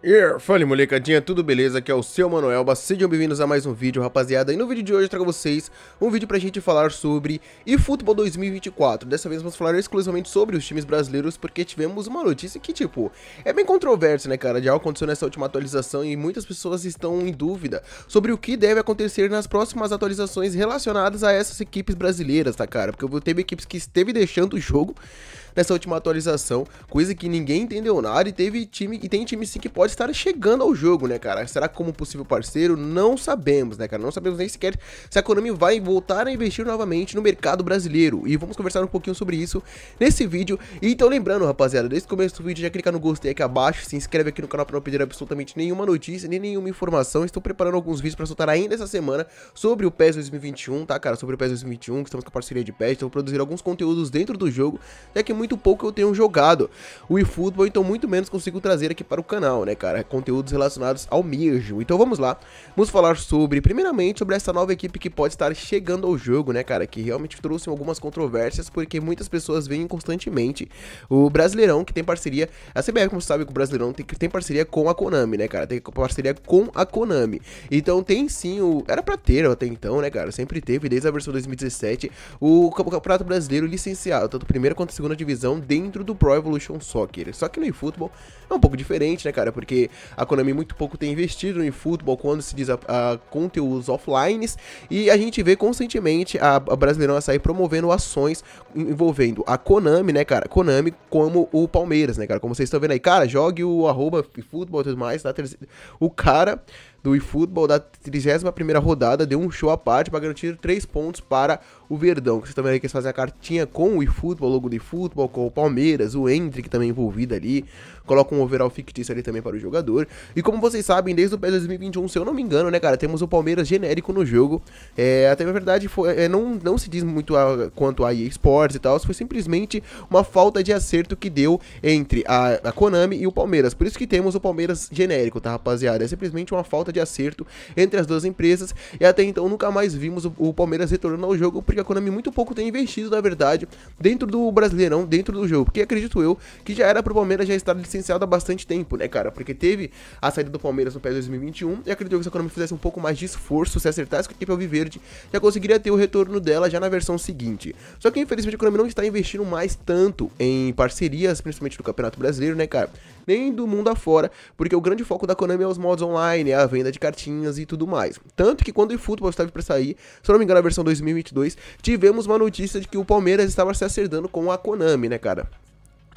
Yeah, fala molecadinha, tudo beleza? Aqui é o seu Manuel, sejam bem-vindos a mais um vídeo, rapaziada. E no vídeo de hoje eu trago vocês um vídeo pra gente falar sobre eFootball 2024. Dessa vez vamos falar exclusivamente sobre os times brasileiros, porque tivemos uma notícia que, tipo, é bem controversa, né, cara? De algo aconteceu nessa última atualização e muitas pessoas estão em dúvida sobre o que deve acontecer nas próximas atualizações relacionadas a essas equipes brasileiras, tá, cara? Porque teve equipes que esteve deixando o jogo nessa última atualização, coisa que ninguém entendeu nada e teve time e tem time sim que pode estar chegando ao jogo, né, cara? Será como possível parceiro? Não sabemos, né, cara? Não sabemos nem sequer se a Konami vai voltar a investir novamente no mercado brasileiro. E vamos conversar um pouquinho sobre isso nesse vídeo. E então lembrando, rapaziada, desde o começo do vídeo já clica no gostei aqui abaixo, se inscreve aqui no canal para não perder absolutamente nenhuma notícia, nem nenhuma informação. Estou preparando alguns vídeos para soltar ainda essa semana sobre o PES 2021, tá, cara? Sobre o PES 2021, que estamos com a parceria de PES, estou então, produzindo alguns conteúdos dentro do jogo, já que é muito muito pouco eu tenho jogado o eFootball, então muito menos consigo trazer aqui para o canal, né, cara? Conteúdos relacionados ao mesmo. Então vamos lá, vamos falar sobre, primeiramente, sobre essa nova equipe que pode estar chegando ao jogo, né, cara? Que realmente trouxe algumas controvérsias, porque muitas pessoas veem constantemente o Brasileirão, que tem parceria, a CBF, como você sabe, o Brasileirão tem, tem parceria com a Konami, né, cara? Tem parceria com a Konami. Então tem sim o... Era pra ter até então, né, cara? Sempre teve, desde a versão 2017, o Campeonato Brasileiro licenciado, tanto primeira quanto segunda divisão dentro do Pro Evolution Soccer. Só que no eFootball é um pouco diferente, né, cara? Porque a Konami muito pouco tem investido no eFootball quando se diz a, a conteúdos offline e a gente vê constantemente a, a Brasileirão sair promovendo ações envolvendo a Konami, né, cara? Konami como o Palmeiras, né, cara? Como vocês estão vendo aí, cara, jogue o arroba eFootball e tudo mais, tá? O cara do eFootball da 31ª rodada deu um show à parte para garantir 3 pontos para o Verdão. Que você também quis fazer a cartinha com o eFootball, logo do eFootball, com o Palmeiras, o Hendrick também envolvido ali. Coloca um overall fictício ali também para o jogador. E como vocês sabem, desde o PES 2021, se eu não me engano, né, cara, temos o Palmeiras genérico no jogo. É, até na verdade, foi, é, não, não se diz muito a, quanto a EA Sports e tal, foi simplesmente uma falta de acerto que deu entre a, a Konami e o Palmeiras. Por isso que temos o Palmeiras genérico, tá, rapaziada? É simplesmente uma falta falta de acerto entre as duas empresas e até então nunca mais vimos o, o Palmeiras retornando ao jogo porque a Konami muito pouco tem investido, na verdade, dentro do Brasileirão, dentro do jogo, porque acredito eu que já era pro Palmeiras já estar licenciado há bastante tempo, né, cara? Porque teve a saída do Palmeiras no pé 2021 e acredito que se a Konami fizesse um pouco mais de esforço, se acertasse com a equipe Alviverde, já conseguiria ter o retorno dela já na versão seguinte. Só que infelizmente a Konami não está investindo mais tanto em parcerias, principalmente do Campeonato Brasileiro, né, cara? Nem do mundo afora, porque o grande foco da Konami é os modos online, é a venda de cartinhas e tudo mais. Tanto que quando o eFootball estava para sair, se não me engano, a versão 2022, tivemos uma notícia de que o Palmeiras estava se acertando com a Konami, né, cara?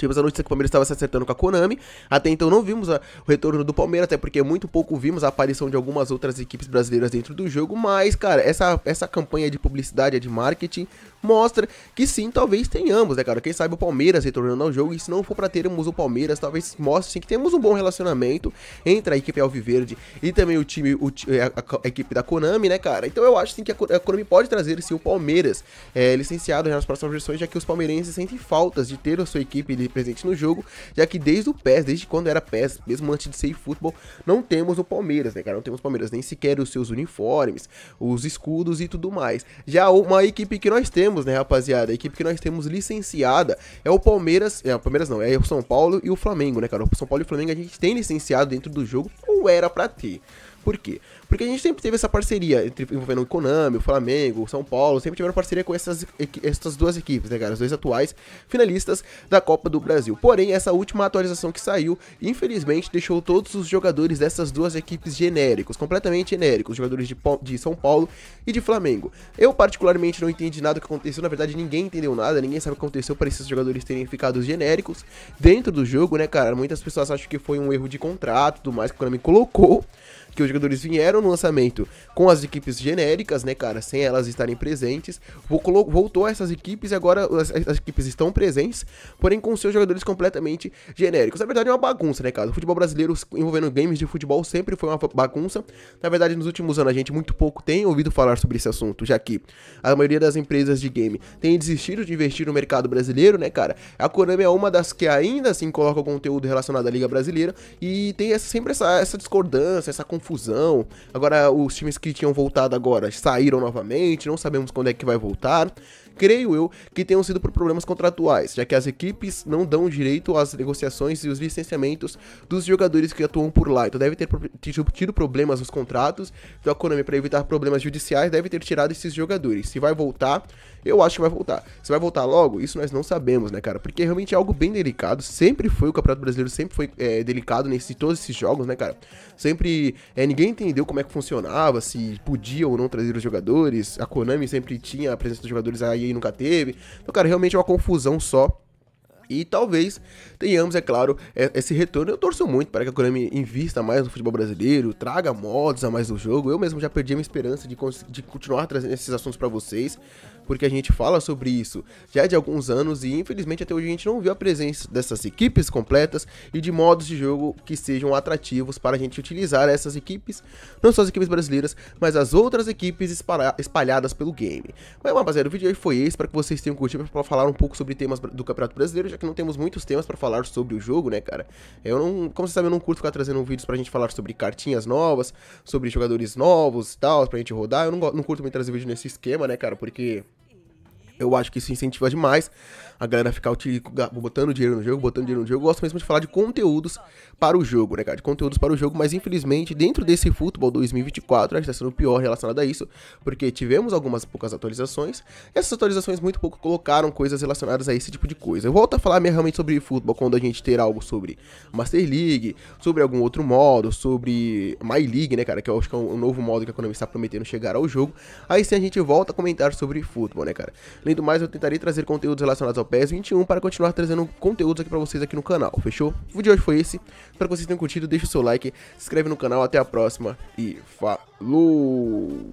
Tivemos a notícia que o Palmeiras estava se acertando com a Konami. Até então não vimos a, o retorno do Palmeiras, até porque muito pouco vimos a aparição de algumas outras equipes brasileiras dentro do jogo. Mas, cara, essa, essa campanha de publicidade, de marketing, mostra que sim, talvez tenhamos, né, cara? Quem sabe o Palmeiras retornando ao jogo. E se não for para termos o Palmeiras, talvez mostre sim, que temos um bom relacionamento entre a equipe Alviverde e também o time, o, é, a, a, a, equipe da Konami, né, cara? Então eu acho sim que a, Konami pode trazer sim, o Palmeiras é, licenciado nas próximas versões, já que os palmeirenses sentem faltas de ter a sua equipe de presente no jogo, já que desde o PES, desde quando era PES, mesmo antes de ser futebol, não temos o Palmeiras, né, cara? Não temos o Palmeiras nem sequer os seus uniformes, os escudos e tudo mais. Já uma equipe que nós temos, né, rapaziada? A equipe que nós temos licenciada é o Palmeiras, é, o Palmeiras não, é o São Paulo e o Flamengo, né, cara? O São Paulo e o Flamengo a gente tem licenciado dentro do jogo, ou era para ter. Por quê? Porque a gente sempre teve essa parceria entre, envolvendo o Konami, o Flamengo, o São Paulo, sempre tiveram parceria com essas, essas duas equipes, né, cara? As duas atuais finalistas da Copa do Brasil. Porém, essa última atualização que saiu, infelizmente, deixou todos os jogadores dessas duas equipes genéricos, completamente genéricos, jogadores de, de São Paulo e de Flamengo. Eu, particularmente, não entendi nada do que aconteceu, na verdade, ninguém entendeu nada, ninguém sabe o que aconteceu para esses jogadores terem ficado genéricos dentro do jogo, né, cara? Muitas pessoas acham que foi um erro de contrato, tudo mais, que o Konami colocou, que os jogadores vieram no lançamento com as equipes genéricas, né, cara, sem elas estarem presentes. Voltou essas equipes e agora as, as, equipes estão presentes, porém com seus jogadores completamente genéricos. Na verdade é uma bagunça, né, cara? O futebol brasileiro envolvendo games de futebol sempre foi uma bagunça. Na verdade, nos últimos anos a gente muito pouco tem ouvido falar sobre esse assunto, já que a maioria das empresas de game tem desistido de investir no mercado brasileiro, né, cara? A Konami é uma das que ainda assim coloca conteúdo relacionado à Liga Brasileira e tem essa, sempre essa, essa discordância, essa confusão, Agora, os times que tinham voltado agora saíram novamente, não sabemos quando é que vai voltar creio eu que tenham sido por problemas contratuais, já que as equipes não dão direito às negociações e os licenciamentos dos jogadores que atuam por lá. Então deve ter tido problemas nos contratos, então a Konami, para evitar problemas judiciais, deve ter tirado esses jogadores. Se vai voltar, eu acho que vai voltar. Se vai voltar logo, isso nós não sabemos, né, cara? Porque realmente é algo bem delicado. Sempre foi, o Campeonato Brasileiro sempre foi é, delicado nesse todos esses jogos, né, cara? Sempre é, ninguém entendeu como é que funcionava, se podia ou não trazer os jogadores. A Konami sempre tinha a presença dos jogadores aí a EA nunca teve. Então, cara, realmente é uma confusão só. E talvez tenhamos, é claro, é, esse retorno. Eu torço muito para que a Konami invista mais no futebol brasileiro, traga mods a mais no jogo. Eu mesmo já perdi a minha esperança de, de continuar trazendo esses assuntos para vocês, porque a gente fala sobre isso já de alguns anos e infelizmente até hoje a gente não viu a presença dessas equipes completas e de modos de jogo que sejam atrativos para a gente utilizar essas equipes, não só as equipes brasileiras, mas as outras equipes espalhadas pelo game. Mas, rapaziada, o vídeo aí foi esse, para que vocês tenham curtido para falar um pouco sobre temas do Campeonato Brasileiro, já que não temos muitos temas para falar sobre o jogo, né, cara? Eu não, como você sabe, eu não curto ficar trazendo vídeos pra gente falar sobre cartinhas novas, sobre jogadores novos e tal, pra gente rodar. Eu não, não curto muito trazer vídeo nesse esquema, né, cara? Porque eu acho que isso incentiva demais a galera ficar botando dinheiro no jogo, botando dinheiro no jogo. Eu gosto mesmo de falar de conteúdos para o jogo, né, cara? De conteúdos para o jogo, mas infelizmente dentro desse futebol 2024 a gente está sendo pior relacionado a isso, porque tivemos algumas poucas atualizações. essas atualizações muito pouco colocaram coisas relacionadas a esse tipo de coisa. Eu volto a falar realmente sobre futebol quando a gente ter algo sobre Master League, sobre algum outro modo, sobre My League, né, cara? Que eu acho que é um novo modo que a Konami está prometendo chegar ao jogo. Aí sim a gente volta a comentar sobre futebol, né, cara? Além do mais, eu tentarei trazer conteúdos relacionados ao PES 21 para continuar trazendo conteúdos aqui para vocês aqui no canal, fechou? O vídeo de hoje foi esse. Espero que vocês tenham curtido. Deixa o seu like, se inscreve no canal. Até a próxima e falou!